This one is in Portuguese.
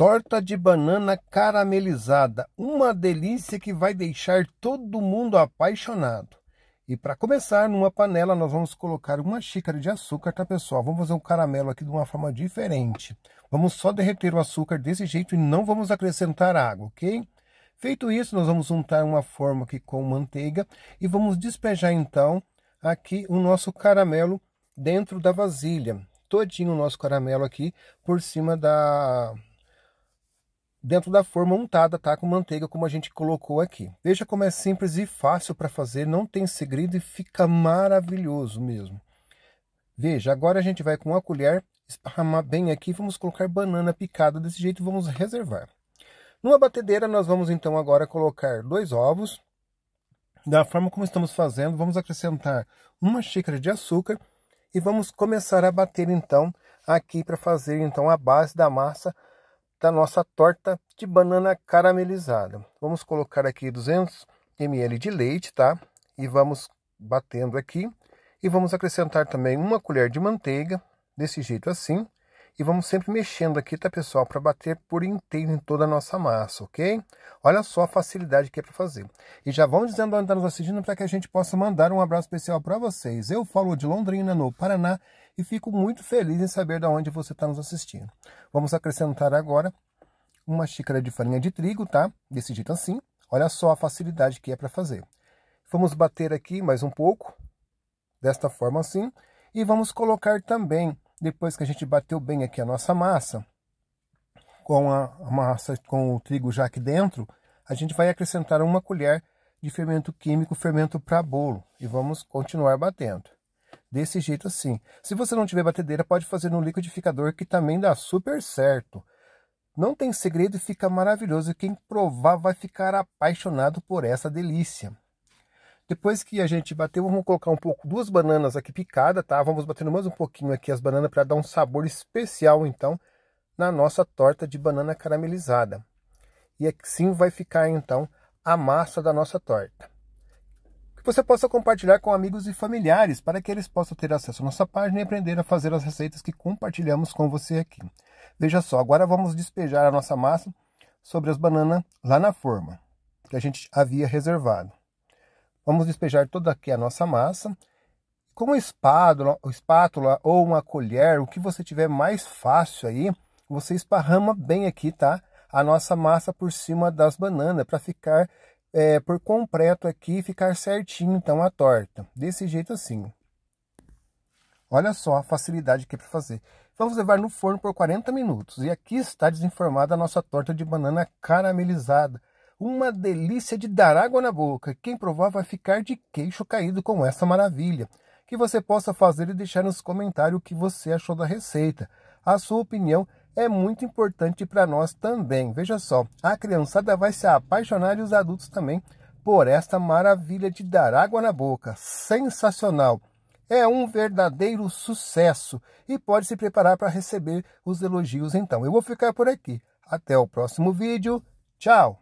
Torta de banana caramelizada, uma delícia que vai deixar todo mundo apaixonado. E para começar, numa panela nós vamos colocar uma xícara de açúcar, tá pessoal? Vamos fazer um caramelo aqui de uma forma diferente. Vamos só derreter o açúcar desse jeito e não vamos acrescentar água, ok? Feito isso, nós vamos untar uma forma aqui com manteiga e vamos despejar então aqui o nosso caramelo dentro da vasilha. Todinho o nosso caramelo aqui por cima da, dentro da forma untada, tá? Com manteiga, como a gente colocou aqui. Veja como é simples e fácil para fazer, não tem segredo e fica maravilhoso mesmo. Veja, agora a gente vai com a colher esparramar bem aqui, vamos colocar banana picada desse jeito, vamos reservar. Numa batedeira, nós vamos então agora colocar dois ovos. Da forma como estamos fazendo, vamos acrescentar uma xícara de açúcar e vamos começar a bater então aqui para fazer então a base da massa da nossa torta de banana caramelizada. Vamos colocar aqui 200 ml de leite, tá? E vamos batendo aqui. E vamos acrescentar também uma colher de manteiga, desse jeito assim e vamos sempre mexendo aqui, tá pessoal, para bater por inteiro em toda a nossa massa, ok? Olha só a facilidade que é para fazer. E já vão dizendo onde está nos assistindo para que a gente possa mandar um abraço especial para vocês. Eu falo de Londrina, no Paraná, e fico muito feliz em saber de onde você está nos assistindo. Vamos acrescentar agora uma xícara de farinha de trigo, tá? Desse jeito assim. Olha só a facilidade que é para fazer. Vamos bater aqui mais um pouco, desta forma assim, e vamos colocar também depois que a gente bateu bem aqui a nossa massa, com a, massa com o trigo já aqui dentro, a gente vai acrescentar uma colher de fermento químico, fermento para bolo, e vamos continuar batendo. Desse jeito assim. Se você não tiver batedeira, pode fazer no liquidificador que também dá super certo. Não tem segredo e fica maravilhoso. Quem provar vai ficar apaixonado por essa delícia. Depois que a gente bateu, vamos colocar um pouco, duas bananas aqui picadas, tá? Vamos batendo mais um pouquinho aqui as bananas para dar um sabor especial, então, na nossa torta de banana caramelizada. E assim vai ficar, então, a massa da nossa torta. Que você possa compartilhar com amigos e familiares, para que eles possam ter acesso à nossa página e aprender a fazer as receitas que compartilhamos com você aqui. Veja só, agora vamos despejar a nossa massa sobre as bananas lá na forma que a gente havia reservado. Vamos despejar toda aqui a nossa massa. Com uma espátula, espátula ou uma colher, o que você tiver mais fácil aí, você esparrama bem aqui, tá? A nossa massa por cima das bananas para ficar é, por completo aqui e ficar certinho então a torta. Desse jeito assim. Olha só a facilidade que é para fazer. Vamos levar no forno por 40 minutos. E aqui está desenformada a nossa torta de banana caramelizada. Uma delícia de dar água na boca. Quem provar vai ficar de queixo caído com essa maravilha. Que você possa fazer e deixar nos comentários o que você achou da receita. A sua opinião é muito importante para nós também. Veja só, a criançada vai se apaixonar e os adultos também por esta maravilha de dar água na boca. Sensacional! É um verdadeiro sucesso e pode se preparar para receber os elogios então. Eu vou ficar por aqui. Até o próximo vídeo. Tchau!